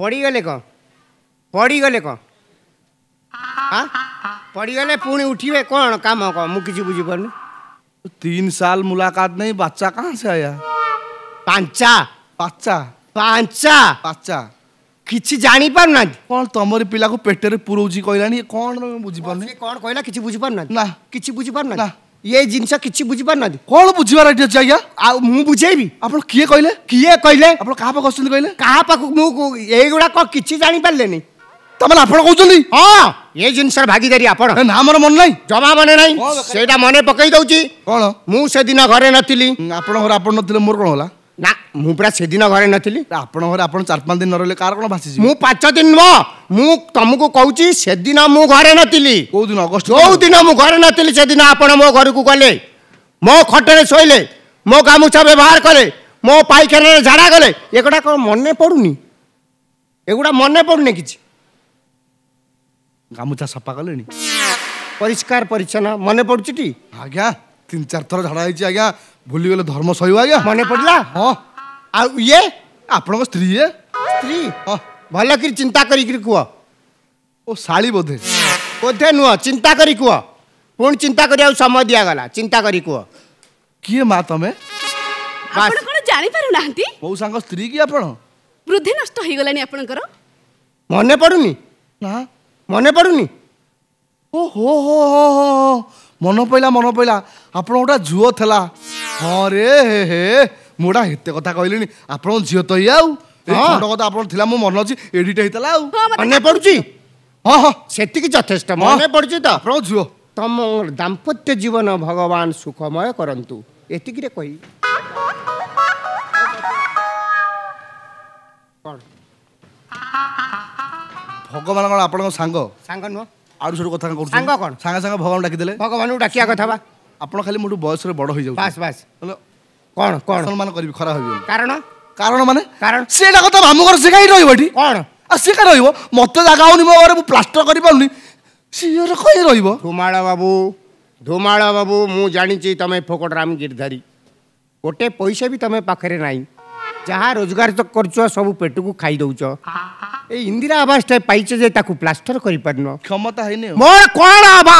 ପଡ଼ିଗଲେ କ'ଣ ପଡ଼ିଗଲେ କ'ଣ पड़गले पुणी उठिए कौन काम कौन मुझे बुझी पार तीन साल मुलाकात नहीं बच्चा कहाँ से आया पांचा पांचा पांचा पांचा किसी जानी पार ना कौन तुम्हारे पिला को पेटे पुरोजी कहलानी कौन बुझी पार कौन कहला किसी बुझी पार ना किसी बुझी पार ना ये जिन किसी बुझी पार ना कौन बुझार आज्ञा किए कहले किए कहले आप कहले गुड़ा किसी जापारे नहीं तमें आप कौन हाँ ये जिन भागीदारी आप मोर मन ना जमा मन ना मन पकई दौर कौन मुझे घरे नी आप मोर कौन होगा ନା ମୁଁ ପୁରା ସେଦିନ ଘରେ ନଥିଲି ଆପଣଙ୍କ ଘରେ ଆପଣ ଚାରି ପାଞ୍ଚ ଦିନ ନ ରହିଲେ କାହାର କ'ଣ ଭାସିଛି ମୁଁ ପାଞ୍ଚ ଦିନ ନୁହଁ ମୁଁ ତମକୁ କହୁଛି ସେଦିନ ମୁଁ ଘରେ ନଥିଲି କୋଉ ଦିନ ଅଗଷ୍ଟ କୋଉ ଦିନ ମୁଁ ଘରେ ନଥିଲି ସେଦିନ ଆପଣ ମୋ ଘରକୁ ଗଲେ ମୋ ଖଟରେ ଶୋଇଲେ ମୋ ଗାମୁଛା ବ୍ୟବହାର କଲେ ମୋ ପାଇଖାନାରେ ଝାଡ଼ା ଗଲେ ଏଗୁଡ଼ା କ'ଣ ମନେ ପଡ଼ୁନି ଏଗୁଡ଼ା ମନେ ପଡ଼ୁନି କିଛି ଗାମୁଛା ସଫା କଲେଣି ପରିଷ୍କାର ପରିଚ୍ଛନ୍ନ ମନେ ପଡ଼ୁଛି ଟି ଆଜ୍ଞା ତିନି ଚାରି ଥର ଝାଡ଼ା ହେଇଛି ଆଜ୍ଞା भूलिगले धर्म सयू आज्ञा मन पड़ा हाँ ये आप स्त्री ये स्त्री हाँ भल कि चिंता ओ शाड़ी बोधे बोधे नुह चिंता कर चिंता कर समय दिगला चिंता करी किए माँ तुम्हें ଜାଣିପାରୁନାହାନ୍ତି ମୋ ସାଙ୍ଗ ସ୍ତ୍ରୀ କି ଆପଣ ବୃଦ୍ଧି ନଷ୍ଟ ହେଇଗଲାଣି ଆପଣଙ୍କର ମନେ ପଡୁନି ନା ମନେ ପଡୁନି ଓ ହଁ ରେ ହେ ହେ ମୁଁ ଗୋଟା ଏତେ କଥା କହିଲିଣି ଆପଣଙ୍କ ଝିଅ ତ ଇଏ ଆଉ ଛୋଟ କଥା ଆପଣଙ୍କ ଥିଲା ମୋ ମନେ ଅଛି ଏଡିଟ୍ ହେଇଥିଲା ଆଉ ମନେ ପଡୁଛି ହଁ ହଁ ସେତିକି ଯଥେଷ୍ଟ ମନେ ପଡୁଛି ତ ଆପଣଙ୍କ ଝିଅ ତମ ଦାମ୍ପତ୍ୟ ଜୀବନ ଭଗବାନ ସୁଖମୟ କରନ୍ତୁ ଏତିକିରେ କହିବି କ'ଣ ଭଗବାନ କ'ଣ ଆପଣଙ୍କ ସାଙ୍ଗ ସାଙ୍ଗ ନୁହଁ ଆଡ଼ୁ ସଡ଼ୁ କଥା କରୁଛନ୍ତି ସାଙ୍ଗ କ'ଣ ସାଙ୍ଗେ ସାଙ୍ଗେ ଭଗବାନ ଡାକିଦେଲେ ଭଗବାନଙ୍କୁ ଡାକିବା କଥା ବା ଆପଣ ଖାଲି ମୋଠୁ ବୟସରେ ବଡ଼ ହେଇଯାଉ ବାସ୍ ବାସ୍ କ'ଣ କ'ଣ ସମ୍ମାନ କରିବି ଖରା ହେବି କାରଣ କାରଣ ମାନେ କାରଣ ସେଇଟା କଥା ମାମୁଁ ଘର ସେ କାହିଁ ରହିବ ଏଠି କ'ଣ ଆଉ ସେ କାହିଁ ରହିବ ମୋତେ ଜାଗା ହେଉନି ମୋ ଘରେ ମୁଁ ପ୍ଲାଷ୍ଟର କରିପାରୁନି ସିଏ କାହିଁ ରହିବ ଧୁମାଳ ବାବୁ ଧୁମାଳ ବାବୁ ମୁଁ ଜାଣିଛି ତମେ ଫୋକଟରାମ ଗିରିଧାରୀ ଗୋଟେ ପଇସା ବି ତମେ ପାଖରେ ନାହିଁ ଯାହା ରୋଜଗାର ତ କରୁଛ ସବୁ ପେଟକୁ ଖାଇ ଦେଉଛ ଏଇ ଇନ୍ଦିରା ଆବାସଟା ପାଇଛ ଯେ ତାକୁ ପ୍ଲାଷ୍ଟର କରିପାରୁନ କ୍ଷମତା ହେଇନି ମୋର କ'ଣ ଅଭାବ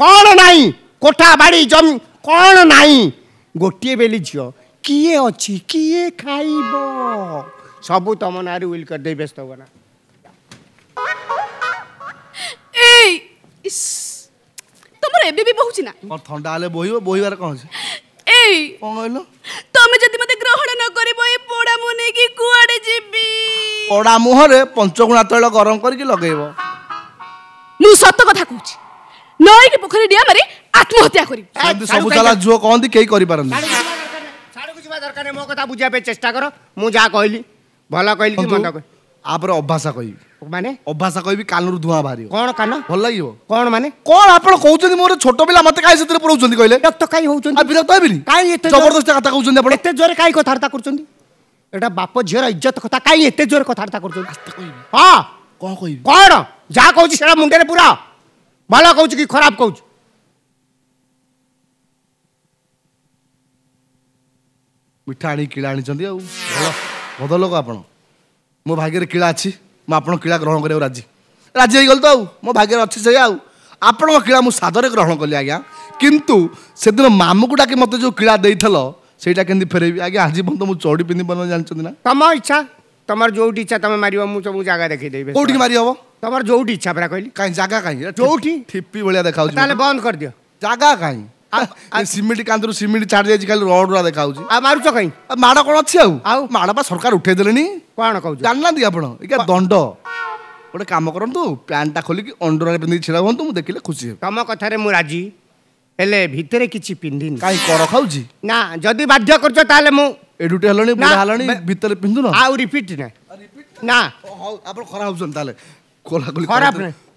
କ'ଣ ନାହିଁ କୋଠା ବାଡ଼ି ଜମି କ'ଣ ନାହିଁ ଗୋଟିଏ ବେଲି ଝିଅ କିଏ ଅଛି କିଏ ଖାଇବ ସବୁ ତମ ନାଁରେ ୱିଲ୍ କରିଦେଇ ବ୍ୟସ୍ତ ହବ ନା ତମର ଏବେ ବି ବହୁଛି ନା କ'ଣ ଥଣ୍ଡା ହେଲେ ବୋହିବ ବୋହିବାର କ'ଣ ଅଛି ଏଇ କ'ଣ କହିଲ ତମେ ଯଦି ମୋତେ ଗ୍ରହଣ ନ କରିବ ଏ ପୋଡ଼ା ମୁଁ ନେଇକି କୁଆଡ଼େ ଯିବି ପୋଡ଼ା ମୁହଁରେ ପଞ୍ଚଗୁଣା ତୈଳ ଗରମ କରିକି ଲଗେଇବ ମୁଁ ସତ କଥା କହୁଛି ନଈକି ପୋଖରୀ ଡିଆମାରେ आत्महत्या करी सब साला झुओ कहते कई कर দরকার মো কথা বুঝাইবে চেষ্টা কর মু যা কইলি ভালো কইলি কি মন্দ কই আপরে অভ্যাসা কইবি মানে অভ্যাসা কইবি কানর ধুয়া বাহির কোন কান ভাল লাগিব কোন মানে কোন আপন কউচনি মোর ছোট পিলা মতে কাই সেতরে পড়উচনি কইলে রক্ত কাই হউচনি আ বিরক্ত হইবিনি কাই এতে জবরদস্ত কথা কউচনি আপন এতে জোরে কাই কথার্তা করচনি এটা বাপ ঝিওর ইজ্জত কথা কাই এতে জোরে কথার্তা করচনি আস্তে কইবি হ্যাঁ কোন কইবি কোন যা কউচি সেটা মুন্ডেরে পুরা ভালো কউচি কি খারাপ কউচি ମିଠା ଆଣିକି କିଳା ଆଣିଛନ୍ତି ଆଉ ଭଲ ଭଲ ଲୋକ ଆପଣ ମୋ ଭାଗ୍ୟରେ କିଳା ଅଛି ମୁଁ ଆପଣଙ୍କ କିଳା ଗ୍ରହଣ କରିବାକୁ ରାଜି ରାଜି ହେଇଗଲି ତ ଆଉ ମୋ ଭାଗ୍ୟରେ ଅଛି ସେଇଆ ଆଉ ଆପଣଙ୍କ କିଳା ମୁଁ ସାଦରେ ଗ୍ରହଣ କଲି ଆଜ୍ଞା କିନ୍ତୁ ସେଦିନ ମାମୁଁକୁ ଡାକି ମୋତେ ଯେଉଁ କିଳା ଦେଇଥିଲ ସେଇଟା କେମିତି ଫେରେଇବି ଆଜ୍ଞା ଆଜି ପର୍ଯ୍ୟନ୍ତ ମୁଁ ଚଢ଼ି ପିନ୍ଧି ପାରୁନ ଜାଣିଛନ୍ତି ନା ତମ ଇଚ୍ଛା ତମର ଯୋଉଠି ଇଚ୍ଛା ତମେ ମାରିବ ମୁଁ ସବୁ ଜାଗା ଦେଖେଇଦେବି କୋଉଠି ମାରିହବ ତମର ଯୋଉଠି ଇଚ୍ଛା ପରା କହିଲି କାହିଁ ଜାଗା କାହିଁ ଯୋଉଠି ଠିପି ଭଳିଆ ଦେଖାଉଛି ତାହେଲେ ବନ୍ଦ କରିଦିଅ ଜାଗା କାହିଁ ସିମେଣ୍ଟ କାନ୍ଦରୁ ସିମେଣ୍ଟ ଛାଡ଼ି ଯାଇଛି ଖାଲି ରଡ଼ଗୁଡ଼ା ଦେଖାଉଛି ଆଉ ମାରୁଛ କାଇଁ ମାଡ଼ କ'ଣ ଅଛି ଆଉ ଆଉ ମାଡ଼ ବା ସରକାର ଉଠେଇ ଦେଲେଣି କ'ଣ କହୁଛୁ ଜାଣିନାହାନ୍ତି ଆପଣ ଏଇଟା ଦଣ୍ଡ ଗୋଟେ କାମ କରନ୍ତୁ ପ୍ୟାଣ୍ଟଟା ଖୋଲିକି ଅଣ୍ଡର ପିନ୍ଧିକି ଛିଡ଼ା ହୁଅନ୍ତୁ ମୁଁ ଦେଖିଲେ ଖୁସି ହେବି ତମ କଥାରେ ମୁଁ ରାଜି ହେଲେ ଭିତରେ କିଛି ପିନ୍ଧିନି କାହିଁ କର ଖାଉଛି ନା ଯଦି ବାଧ୍ୟ କରୁଛ ତାହେଲେ ମୁଁ ଏଡୁଟି ହେଲାଣି ବୁଢ଼ା ହେଲାଣି ଭିତରେ ପିନ୍ଧୁନ ଆଉ ରିପିଟ୍ ନା ନା ଆପଣ ଖରାପ ହେଉଛନ୍ତି ତାହେଲେ ଖୋଲା ଖୋଲି ଖରାପ ନାହିଁ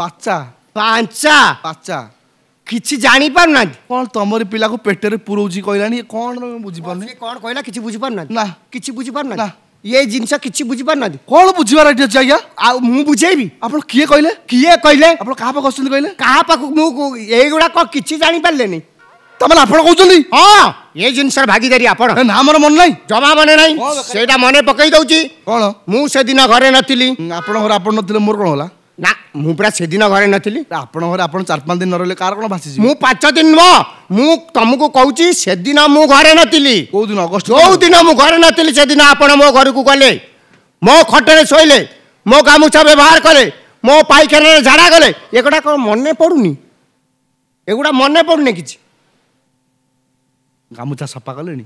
ପାଚା ପାଞ୍ଚା ପାଚା କିଛି ଜାଣିପାରୁନାହାନ୍ତି କ'ଣ ତମରି ପିଲାକୁ ପେଟରେ ପୁରଉଛି କହିଲାଣି କ'ଣ ବୁଝିପାରୁନି କ'ଣ କହିଲା କିଛି ବୁଝିପାରୁନାହାନ୍ତି ନା କିଛି ବୁଝିପାରୁନାହାନ୍ତି ଇଏ ଜିନିଷ କିଛି ବୁଝିପାରୁନାହାନ୍ତି କ'ଣ ବୁଝିବାର ଏଠି ଅଛି ଆଜ୍ଞା ଆଉ ମୁଁ ବୁଝେଇବି ଆପଣ କିଏ କହିଲେ କିଏ କହିଲେ ଆପଣ କାହା ପାଖକୁ ଆସୁଛନ୍ତି କହିଲେ କାହା ପାଖକୁ ମୁଁ ଏଇଗୁଡ଼ା କ'ଣ କିଛି ଜାଣିପାରିଲେନି ତାମାନେ ଆପଣ କହୁଛନ୍ତି ହଁ ଏ ଜିନିଷର ଭାଗିଦାରୀ ଆପଣ ନା ମୋର ମନେ ନାହିଁ ଜମା ମନେ ନାହିଁ ସେଇଟା ମନେ ପକେଇ ଦଉଛି କ'ଣ ମୁଁ ସେଦିନ ଘରେ ନଥିଲି ଆପଣଙ୍କର ଆପଣ ନଥିଲେ ମୋର କ'ଣ ହେଲା ନା ମୁଁ ପୁରା ସେଦିନ ଘରେ ନଥିଲି ଆପଣଙ୍କ ଘରେ ଆପଣ ଚାରି ପାଞ୍ଚ ଦିନ ନ ରହିଲେ କାର କ'ଣ ଭାସିଛି ମୁଁ ପାଞ୍ଚ ଦିନ ନୁହଁ ମୁଁ ତମକୁ କହୁଛି ସେଦିନ ମୁଁ ଘରେ ନଥିଲି କୋଉ ଦିନ ଅଗଷ୍ଟ କୋଉ ଦିନ ମୁଁ ଘରେ ନଥିଲି ସେଦିନ ଆପଣ ମୋ ଘରକୁ ଗଲେ ମୋ ଖଟରେ ଶୋଇଲେ ମୋ ଗାମୁଛା ବ୍ୟବହାର କଲେ ମୋ ପାଇଖାନାରେ ଝାଡ଼ା ଗଲେ ଏଗୁଡ଼ା କ'ଣ ମନେ ପଡ଼ୁନି ଏଗୁଡ଼ା ମନେ ପଡ଼ୁନି କିଛି ଗାମୁଛା ସଫା କଲେଣି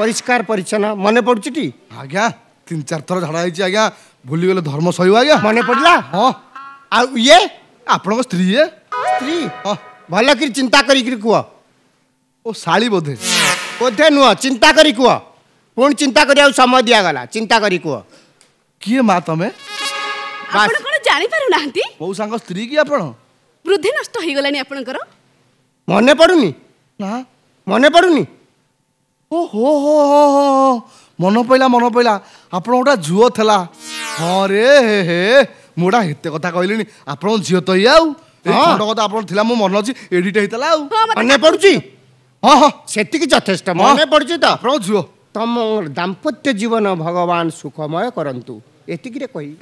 ପରିଷ୍କାର ପରିଚ୍ଛନ୍ନ ମନେ ପଡ଼ୁଛି ଟି ଆଜ୍ଞା তিন চার থর ঝাড়া হয়েছি আজ্ঞা ভুলিগলে ধর্ম সহিব আজ্ঞা মনে পড়লা হ্যাঁ ଆଉ ଇଏ ଆପଣଙ୍କ ସ୍ତ୍ରୀ ଇଏ ସ୍ତ୍ରୀ ଭଲ କରି ଚିନ୍ତା କରିକିରି କୁହ ଓ ଶାଳୀ ବୋଧେ ବୋଧେ ନୁହଁ ଚିନ୍ତା କରି କୁହ ପୁଣି ଚିନ୍ତା କରିବାକୁ ସମୟ ଦିଆଗଲା ଚିନ୍ତା କରି କୁହ କିଏ ମା ତମେ ଆପଣ ଜାଣିପାରୁନାହାନ୍ତି କୋଉ ସାଙ୍ଗ ସ୍ତ୍ରୀ କି ଆପଣ ବୃଦ୍ଧି ନଷ୍ଟ ହେଇଗଲାଣି ଆପଣଙ୍କର ମନେ ପଡ଼ୁନି ନା ମନେ ପଡ଼ୁନି ଓ ହୋ ହୋ ହୋ ମନ ପଇଲା ମନ ପଇଲା ଆପଣ ଗୋଟା ଝୁଅ ଥିଲା ହଁ ରେ ହେ ହେ ମୁଁ ଗୋଟା ଏତେ କଥା କହିଲିଣି ଆପଣଙ୍କ ଝିଅ ତ ଇଏ ଆଉ କଥା ଆପଣ ଥିଲା ମୋ ମନେ ଅଛି ଏଡିଟ୍ ହେଇଥିଲା ଆଉ ମନେ ପଡୁଛି ହଁ ହଁ ସେତିକି ଯଥେଷ୍ଟ ମନେ ପଡୁଛି ତ ଆପଣଙ୍କ ଝିଅ ତମ ଦାମ୍ପତ୍ୟ ଜୀବନ ଭଗବାନ ସୁଖମୟ କରନ୍ତୁ ଏତିକିରେ କହିବି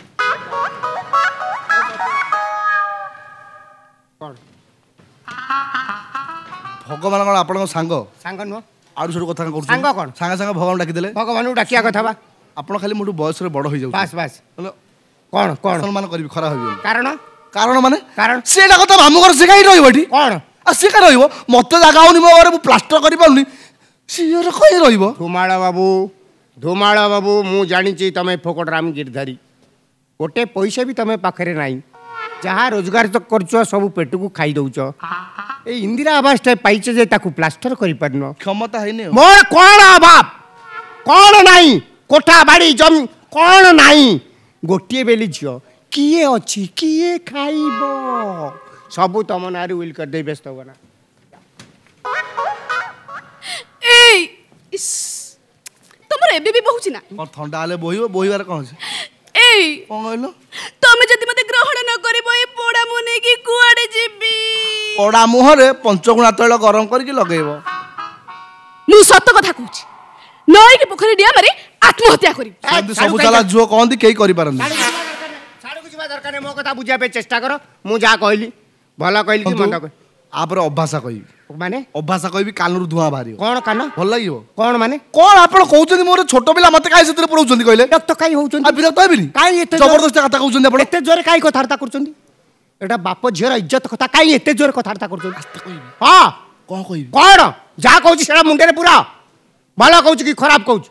ଭଗବାନ କ'ଣ ଆପଣଙ୍କ ସାଙ୍ଗ ସାଙ୍ଗ ନୁହଁ ଆହୁରି ସବୁ କଥା କରୁଛନ୍ତି ସାଙ୍ଗ କ'ଣ ସାଙ୍ଗେ ସାଙ୍ଗେ ଭଗବାନ ଡାକିଦେଲେ ଭଗବାନଙ୍କୁ ଡାକିବା କଥା ବା ଆପଣ ଖାଲି ମୋଠୁ ବୟସରେ ବଡ଼ ହେଇଯାଉଛି ବାସ୍ ବାସ୍ କ'ଣ କ'ଣ ସମ୍ମାନ କରିବି ଖରା ହେବି କାରଣ କାରଣ ମାନେ କାରଣ ସେଇଟା କଥା ମାମୁଁ ଘର ସେ କାହିଁ ରହିବ ଏଠି କ'ଣ ଆଉ ସେ କାହିଁ ରହିବ ମୋତେ ଜାଗା ହଉନି ମୋ ଘରେ ମୁଁ ପ୍ଲାଷ୍ଟର କରିପାରୁନି ସିଏ କାହିଁ ରହିବ ଧୁମାଳ ବାବୁ ଧୁମାଳ ବାବୁ ମୁଁ ଜାଣିଛି ତମେ ଫୋକଟ ରାମ ଗିରଧାରୀ ଗୋଟେ ପଇସା ବି ତମେ ପାଖରେ ନାହିଁ ଯାହା ରୋଜଗାର ତ କରୁଛ ସବୁ ପେଟକୁ ଖାଇଦେଉଛ ଏଇ ଇନ୍ଦିରା ଆବାସଟା ପାଇଛ ଯେ ତାକୁ ପ୍ଲାଷ୍ଟର କରିପାରୁନ କ୍ଷମତା ହେଇନି ମୋର କ'ଣ ଅଭାବ କ'ଣ ନାହିଁ କୋଠା ବାଡ଼ି ଜମି କ'ଣ ନାହିଁ ଗୋଟିଏ ବେଲି ଝିଅ କିଏ ଅଛି କିଏ ଖାଇବ ସବୁ ତମ ନାଁରେ ୱିଲ୍ କରିଦେଇ ବ୍ୟସ୍ତ ହବନା ତମର ଏବେ ବି ବହୁଛି ନା ଥଣ୍ଡା ହେଲେ ବୋହିବ ବୋହିବାର କ'ଣ ଅଛି ଏଇ କ'ଣ କହିଲ গ্রহণ নকরিব এই পোড়া মুনে কি কুয়াড়ে যাবি পোড়া মুহরে পঞ্চগুণা তৈল গরম করিকি লগাইব মু সত কথা কইছি নইকি পোখরি ডিয়া মারি আত্মহত্যা করিব সবু চালা জুও কহন্তি কেই করি পারন ছাড়ু কিছু দরকার মো কথা বুঝিয়া পে চেষ্টা করো মু যা কইলি ভালো কইলি কি মন্দ কইলি ଆପରେ ଅଭାଷା କହିବି ମାନେ ଅଭାଷା କହିବି କାନରୁ ଧୂଆଁ ବାହାରିବ କ'ଣ କାନ ଭଲ ଲାଗିବ କ'ଣ ମାନେ କ'ଣ ଆପଣ କହୁଛନ୍ତି ମୋର ଛୋଟ ପିଲା ମତେ କାହିଁ ସେଥିରେ ପଢଉଛନ୍ତି କହିଲେ ବିରକ୍ତ କାହିଁ ହଉଛନ୍ତି ବିରକ୍ତ ହେବିନି କାହିଁ ଏତେ ଜବରଦସ୍ତ କଥା କହୁଛନ୍ତି ଆପଣ ଏତେ ଜୋରେ କାହିଁ କଥାବାର୍ତ୍ତା କରୁଛନ୍ତି ଏଇଟା ବାପ ଝିଅର ଇଜ୍ଜତ କଥା କାହିଁ ଏତେ ଜୋରେ କଥାବାର୍ତ୍ତା କରୁଛନ୍ତି ହଁ କ'ଣ କହିବି କ'ଣ ଯାହା କହୁଛି ସେଟା ମୁଣ୍ଡରେ ପୁରା ଭଲ କହୁଛି କି ଖରାପ କହୁଛି